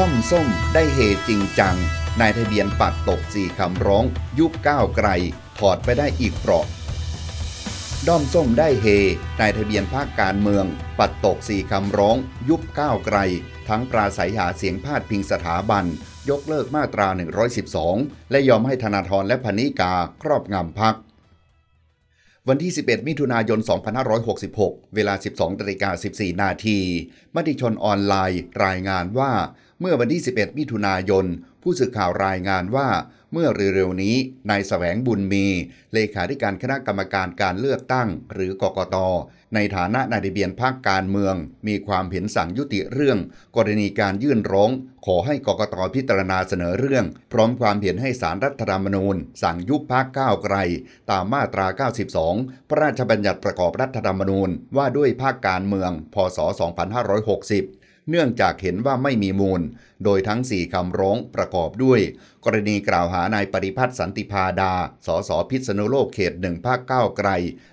ด้อมส้มได้เฮ จริงจัง นายทะเบียนปัดตกสี่คำร้อง ยุบก้าวไกลถอดไปได้อีกเปราะด้อมส้มได้เฮนายทะเบียนภาคการเมืองปัดตกสี่คำร้อง ยุบก้าวไกล ทั้งปราศัยหาเสียงพาดพิงสถาบัน ยกเลิกมาตรา 112 และยอมให้ธนาธรและพนิกาครอบงำพัก วันที่ 11 มิถุนายน 2566 เวลา 12าิ14นาทีมติชนออนไลน์ รายงานว่าเมื่อวันที่11มิถุนายน ผู้สื่อข่าวรายงานว่า เมื่อเร็วๆนี้ นายแสวงบุญมี เลขาธิการคณะกรรมการการเลือกตั้ง หรือกกต ในฐานะนายทะเบียนภาคการเมือง มีความเห็นสั่งยุติเรื่อง กรณีการยื่นร้อง ขอให้ กกต พิจารณาเสนอเรื่อง พร้อมความเห็นให้สารรัฐธรรมนูญ สั่งยุบพักคก้าวไกล ตามมาตรา 92 พระราชบัญญัติประกอบรัฐธรรมนูญว่าด้วยภาคการเมือง พศ 2560เนื่องจากเห็นว่าไม่มีมูล โดยทั้ง 4 คำร้องประกอบด้วย กรณีกล่าวหานายปริพัฒน์สันติพาดา สสพิษณุโลกเขตหนึ่งภาคเก้าไกล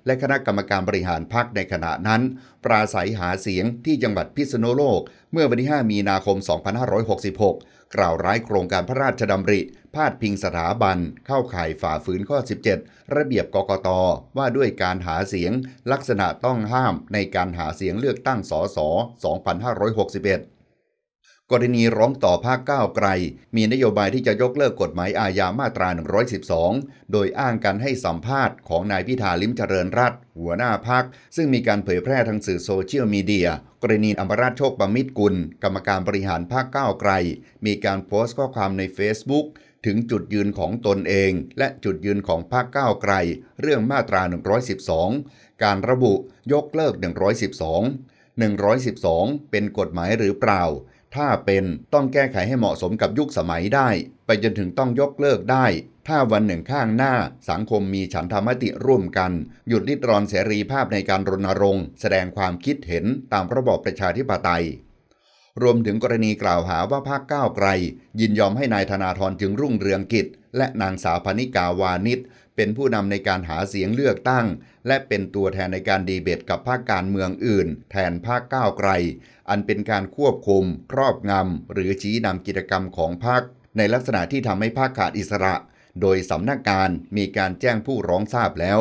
และคณะกรรมการบริหารพักในขณะนั้น ปราศัยหาเสียงที่จังหวัดพิษณุโลก เมื่อวันที่ 5 มีนาคม 2566 กล่าวร้ายโครงการพระราชดำริพาดพิงสถาบันเข้าข่ายฝ่าฝืนข้อ 17 ระเบียบกกตว่าด้วยการหาเสียงลักษณะต้องห้ามในการหาเสียงเลือกตั้งสส2561 กรณีร้องต่อภาคก้าวไกลมีนโยบายที่จะยกเลิกกฎหมายอาญามาตรา 112 โดยอ้างการให้สัมภาษณ์ของนายพิธาลิมเจริญรัตหัวหน้าพัก ซึ่งมีการเผยแพร่ทางสื่อโซเชียลมีเดียกรณีอมราชโชคบมิตรกุล กรรมการบริหารภาคก้าวไกล มีการโพสต์ข้อความใน Facebook ถึงจุดยืนของตนเอง และจุดยืนของภาคก้าวไกล เรื่องมาตรา 112 การระบุยกเลิก 112 112 เป็นกฎหมายหรือเปล่า ถ้าเป็นต้องแก้ไขให้เหมาะสมกับยุคสมัยได้ ไปจนถึงต้องยกเลิกได้ ถ้าวันหนึ่งข้างหน้าสังคมมีฉันธรรมติร่วมกัน หยุดริดรอนเสรีภาพในการรณรงค์ แสดงความคิดเห็นตามระบอบประชาธิปไตยรวมถึงกรณีกล่าวหาว่าพรรคก้าวไกล ยินยอมให้นายธนาธรจึงรุ่งเรืองกิจ และนางสาวพนิกาวานิชเป็นผู้นำในการหาเสียงเลือกตั้ง และเป็นตัวแทนในการดีเบตกับภาคการเมืองอื่น แทนภาคก้าวไกล อันเป็นการควบคุม ครอบงำหรือชี้นำกิจกรรมของพรรคในลักษณะที่ทำให้พรรคขาดอิสระ โดยสำนักงานมีการแจ้งผู้ร้องทราบแล้ว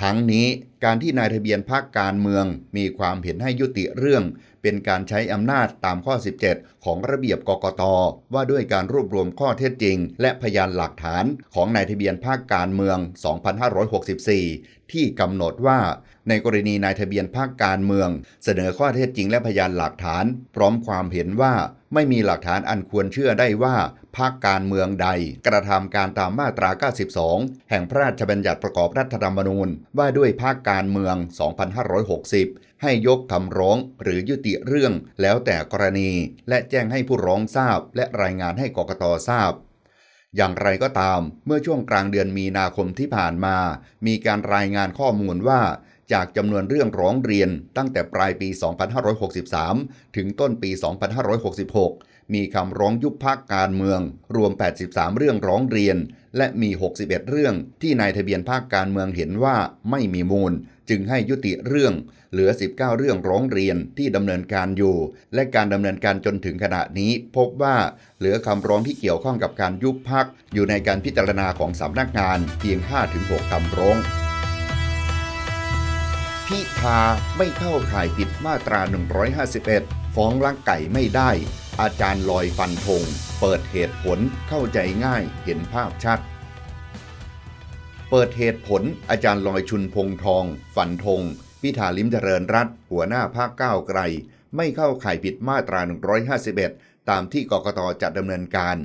ทั้งนี้การที่นายทะเบียนพรรคการเมือง มีความเห็นให้ยุติเรื่อง เป็นการใช้อำนาจตามข้อ 17 ของระเบียบกกตว่าด้วยการรวบรวมข้อเท็จจริง และพยานหลักฐานของนายทะเบียนพรรคการเมือง 2564 ที่กำหนดว่า ในกรณีนายทะเบียนพรรคการเมือง เสนอข้อเท็จจริงและพยานหลักฐาน พร้อมความเห็นว่าไม่มีหลักฐานอันควรเชื่อได้ว่าพรรคการเมืองใด กระทำการตามมาตรา 92 แห่งพระราชบัญญัติประกอบรัฐธรรมนูญ ว่าด้วยพรรคการเมือง 2560 ให้ยกคำร้องหรือยุติเรื่องแล้วแต่กรณี และแจ้งให้ผู้ร้องทราบ และรายงานให้กกตทราบ อย่างไรก็ตามเมื่อช่วงกลางเดือนมีนาคมที่ผ่านมา มีการรายงานข้อมูลว่าจากจำนวนเรื่องร้องเรียนตั้งแต่ปลายปี 2563 ถึงต้นปี 2566มีคำร้องยุบพักการเมือง รวม 83 เรื่องร้องเรียน และมี 61 เรื่อง ที่นายทะเบียนภาคการเมืองเห็นว่าไม่มีมูล จึงให้ยุติเรื่อง เหลือ 19 เรื่องร้องเรียนที่ดำเนินการอยู่ และการดำเนินการจนถึงขณะนี้ พบว่าเหลือคำร้องที่เกี่ยวข้องกับการยุบพักอยู่ในการพิจารณาของสำนักงานเพียง5-6คำร้อง พิธาไม่เข้าข่ายผิดมาตรา 151 ฟ้องร่างไก่ไม่ได้อาจารย์ลอยฟันธง เปิดเหตุผลเข้าใจง่าย เห็นภาพชัด เปิดเหตุผลอาจารย์ลอยชุนพงทอง ฟันธง พิธาลิมเจริญรัตหัวหน้าภาคก้าวไกล ไม่เข้าข่ายผิดมาตรา 151 ตามที่กกตจัดดำเนินการ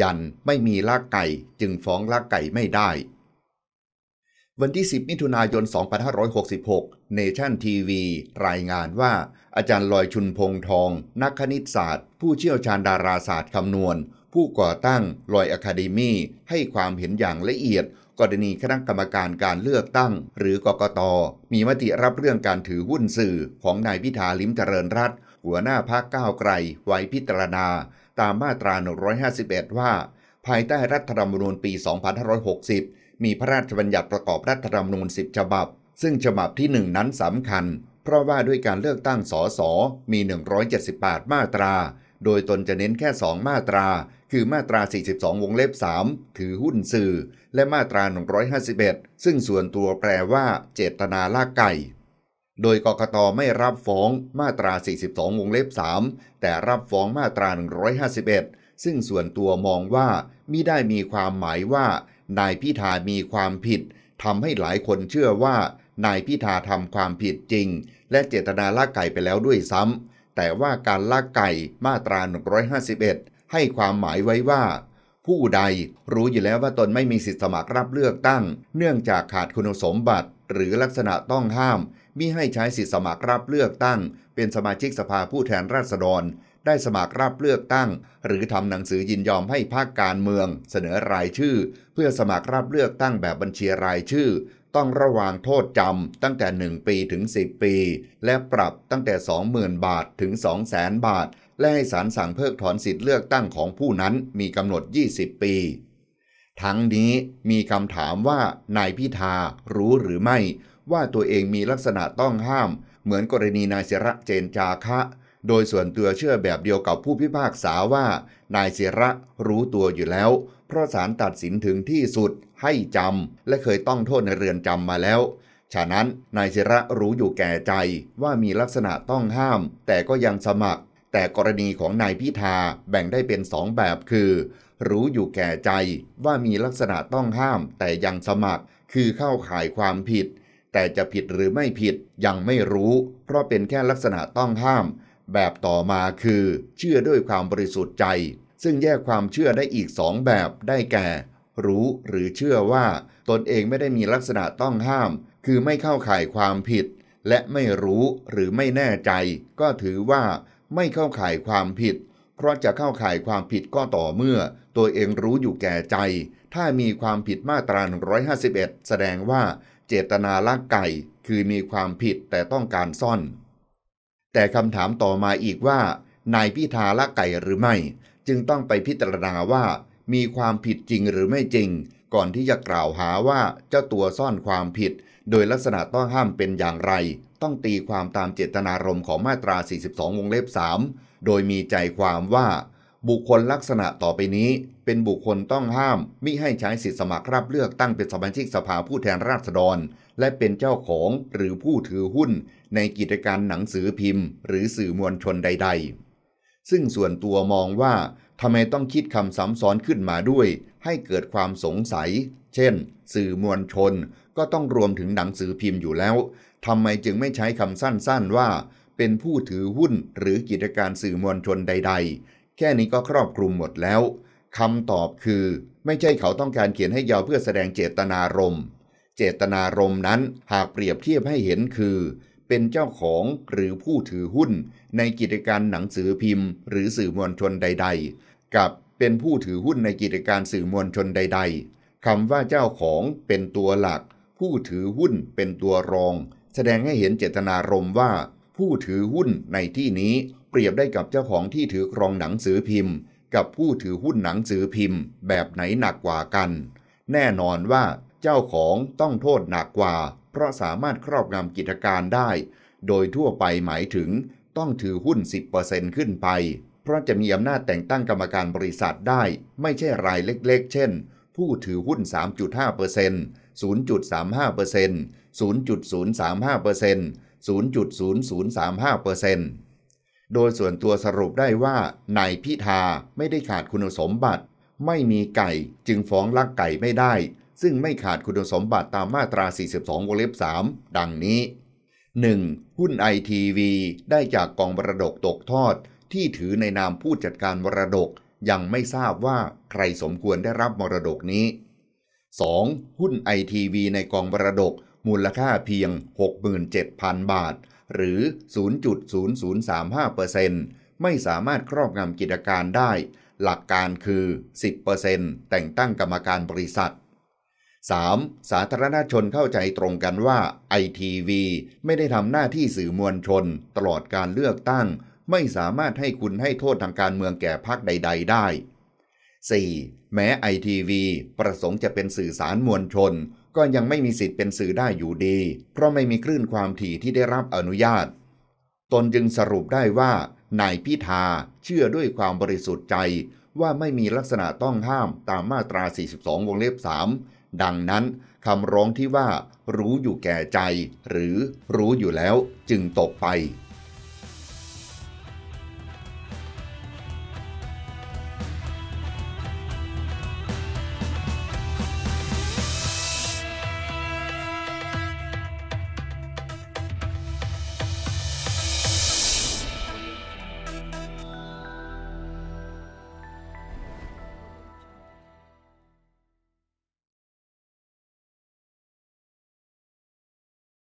ยันไม่มีลากไก่จึงฟ้องลากไก่ไม่ได้ วันที่ 10มิถุนายน 2566เนชั่นทีวีรายงานว่า อาจารย์ลอยชุนพงทอง นักคณิตศาสตร์ ผู้เชี่ยวชาญดาราศาสตร์คำนวณ ผู้ก่อตั้ง ลอยอะคาเดมี ให้ความเห็นอย่างละเอียด กรณีคณะกรรมการการเลือกตั้ง หรือกกตมีมติรับเรื่องการถือหุ้นสื่อของนายพิธาลิมเจริญรัตหัวหน้าพรรคก้าวไกลไว้พิจารณา ตามมาตรา151ว่า ภายใต้รัฐธรรมนูญปี2560 มีพระราชบัญญัติประกอบรัฐธรรมนูญ10ฉบับซึ่งฉบับที่หนึ่งนั้นสำคัญ เพราะว่าด้วยการเลือกตั้งสสมี 178 มาตรา โดยตนจะเน้นแค่2มาตรา คือมาตรา 42วงเล็บ3ถือหุ้นสื่อ และมาตรา151ซึ่งส่วนตัวแปลว่าเจตนาล่าไก่ โดยกกตไม่รับฟ้องมาตรา 42วงเล็บ3 แต่รับฟ้องมาตรา151 ซึ่งส่วนตัวมองว่ามิได้มีความหมายว่า นายพิธามีความผิดทำให้หลายคนเชื่อว่านายพิธาทำความผิดจริงและเจตนาล่าไก่ไปแล้วด้วยซ้ำ แต่ว่าการล่าไก่มาตรา151 ให้ความหมายไว้ว่า ผู้ใดรู้อยู่แล้วว่าตนไม่มีสิทธิสมัครรับเลือกตั้งเนื่องจากขาดคุณสมบัติหรือลักษณะต้องห้ามมิให้ใช้สิทธิสมัครรับเลือกตั้งเป็นสมาชิกสภาผู้แทนราษฎร ได้สมัครรับเลือกตั้งหรือทำหนังสือยินยอมให้ภาคการเมืองเสนอรายชื่อเพื่อสมัครรับเลือกตั้งแบบบัญชีรายชื่อต้องระวางโทษจำตั้งแต่ 1 ปี ถึง 10 ปี และปรับตั้งแต่ 20,000 บาท ถึง 200,000 บาท และให้ศาลสั่งเพิกถอนสิทธิเลือกตั้งของผู้นั้นมีกำหนด 20 ปี ทั้งนี้มีคำถามว่า นายพิธา รู้หรือไม่ ว่าตัวเองมีลักษณะต้องห้าม เหมือนกรณีนายเสระเจนจาคะ โดยส่วนตัวเชื่อแบบเดียวกับผู้พิพากษาว่า นายเสระรู้ตัวอยู่แล้วเพราะศาลตัดสินถึงที่สุดให้จำและเคยต้องโทษในเรือนจำมาแล้ว ฉะนั้นนายศิระรู้อยู่แก่ใจว่ามีลักษณะต้องห้าม แต่ก็ยังสมัคร แต่กรณีของนายพิธาแบ่งได้เป็นสองแบบคือ รู้อยู่แก่ใจ ว่ามีลักษณะต้องห้าม แต่ยังสมัครคือเข้าข่ายความผิด แต่จะผิดหรือไม่ผิดยังไม่รู้ เพราะเป็นแค่ลักษณะต้องห้าม แบบต่อมาคือ เชื่อด้วยความบริสุทธิ์ใจซึ่งแยกความเชื่อได้อีกสองแบบได้แก่ รู้หรือเชื่อว่าตนเองไม่ได้มีลักษณะต้องห้าม คือไม่เข้าข่ายความผิด และไม่รู้หรือไม่แน่ใจ ก็ถือว่า ไม่เข้าข่ายความผิด เพราะจะเข้าข่ายความผิดก็ต่อเมื่อ ตัวเองรู้อยู่แก่ใจถ้ามีความผิดมาตรา151 แสดงว่าเจตนาลักไก่คือมีความผิดแต่ต้องการซ่อน แต่คำถามต่อมาอีกว่า นายพิธาลักไก่หรือไม่จึงต้องไปพิจารณาว่ามีความผิดจริงหรือไม่จริงก่อนที่จะกล่าวหาว่าเจ้าตัวซ่อนความผิดโดยลักษณะต้องห้ามเป็นอย่างไร ต้องตีความตามเจตนารมณ์ของมาตรา 42 วงเล็บ3โดยมีใจความว่า บุคคลลักษณะต่อไปนี้เป็นบุคคลต้องห้าม มิให้ใช้สิทธิสมัครรับเลือกตั้งเป็นสมาชิกสภาผู้แทนราษฎร และเป็นเจ้าของหรือผู้ถือหุ้น ในกิจการหนังสือพิมพ์ หรือสื่อมวลชนใด ๆซึ่งส่วนตัวมองว่า ทำไมต้องคิดคำซ้ำซ้อนขึ้นมาด้วย ให้เกิดความสงสัย เช่น สื่อมวลชนก็ต้องรวมถึงหนังสือพิมพ์อยู่แล้ว ทำไมจึงไม่ใช้คำสั้นๆว่า เป็นผู้ถือหุ้นหรือกิจการสื่อมวลชนใด ๆ แค่นี้ก็ครอบคลุมหมดแล้วคำตอบคือ ไม่ใช่เขาต้องการเขียนให้ยาวเพื่อแสดงเจตนารมณ์เจตนารมณ์นั้นหากเปรียบเทียบให้เห็นคือเป็นเจ้าของหรือผู้ถือหุ้นในกิจการหนังสือพิมพ์ หรือสื่อมวลชนใด ๆ กับเป็นผู้ถือหุ้นในกิจการสื่อมวลชนใด ๆคำว่าเจ้าของเป็นตัวหลัก ผู้ถือหุ้นเป็นตัวรอง แสดงให้เห็นเจตนารมณ์ว่า ผู้ถือหุ้นในที่นี้เปรียบได้กับเจ้าของที่ถือครองหนังสือพิมพ์ กับผู้ถือหุ้นหนังสือพิมพ์ แบบไหนหนักกว่ากัน แน่นอนว่าเจ้าของต้องโทษหนักกว่า เพราะสามารถครอบงำกิจการได้ โดยทั่วไปหมายถึงต้องถือหุ้น 10%ขึ้นไป เพราะจะมีอำนาจแต่งตั้งกรรมการบริษัทได้ ไม่ใช่รายเล็ก ๆ เช่น ผู้ถือหุ้น 3.5% 0.35% 0.035% 0.0035%โดยส่วนตัวสรุปได้ว่านายพิธา ไม่ได้ขาดคุณสมบัติ ไม่มีไก่จึงฟ้องลักไก่ไม่ได้ซึ่งไม่ขาดคุณสมบัติตามมาตรา 42วงเล็บ3ดังนี้ 1. หุ้นไอทีวีได้จากกองบรดกตกทอด ที่ถือในนามผู้จัดการบรดก ยังไม่ทราบว่าใครสมควรได้รับมรดกนี้ 2. หุ้นไอทีวีในกองบรดก มูลค่าเพียง 67,000 บาท หรือ 0.0035%ไม่สามารถครอบงำกิจการได้ หลักการคือ 10%แต่งตั้งกรรมการบริษัท 3. สาธารณชนเข้าใจตรงกันว่าไอทีวีไม่ได้ทำหน้าที่สื่อมวลชนตลอดการเลือกตั้ง ไม่สามารถให้คุณให้โทษทางการเมืองแก่พรรคใด ๆ ได้ 4. แม้ไอทีวีประสงค์จะเป็นสื่อสารมวลชน ก็ยังไม่มีสิทธิ์เป็นสื่อได้อยู่ดี เพราะไม่มีคลื่นความถี่ที่ได้รับอนุญาต ตนจึงสรุปได้ว่า นายพิธาเชื่อด้วยความบริสุทธิ์ใจ ว่าไม่มีลักษณะต้องห้ามตามมาตรา 42 วงเล็บ3ดังนั้นคำร้องที่ว่า รู้อยู่แก่ใจ หรือรู้อยู่แล้วจึงตกไป